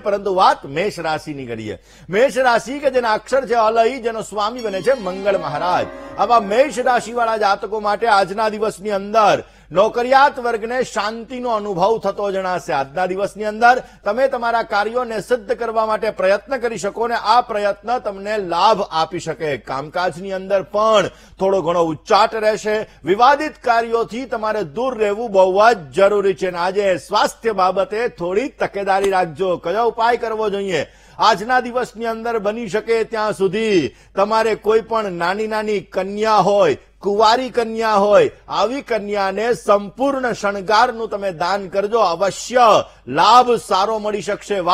પરંતુ વાત મેષ રાશિની કરીએ મેષ રાશિ કે જેના અક્ષર છે અલહી જેનો સ્વામી બને છે મંગળ મહારાજ આવા મેષ રાશિ વાળા જાતકો માટે આજના દિવસની અંદર નોકરિયાત વર્ગને શાંતિનો અનુભવ થતો જણાશે આજના દિવસની અંદર તમે તમારા કાર્યોને સિદ્ધ કરવા માટે પ્રયત્ન કરી શકો ને આ પ્રયત્ન તમને લાભ આપી શકે કામકાજની અંદર પણ થોડો ઘણો ઉચ્ચાટ રહેશે વિવાદિત કાર્યોથી તમારે દૂર રહેવું બહુ જ જરૂરી છે અને આજે સ્વાસ્થ્ય બાબતે થોડી તકેદારી રાખજો કયો ઉપાય કરવો જોઈએ આજના દિવસની અંદર બની શકે ત્યાં સુધી તમારે કોઈ પણ નાની નાની કન્યા હોય કુવારી કન્યા હોય આવી કન્યાને સંપૂર્ણ શણગારનું તમે દાન કરજો અવશ્ય લાભ સારો મળી શકશે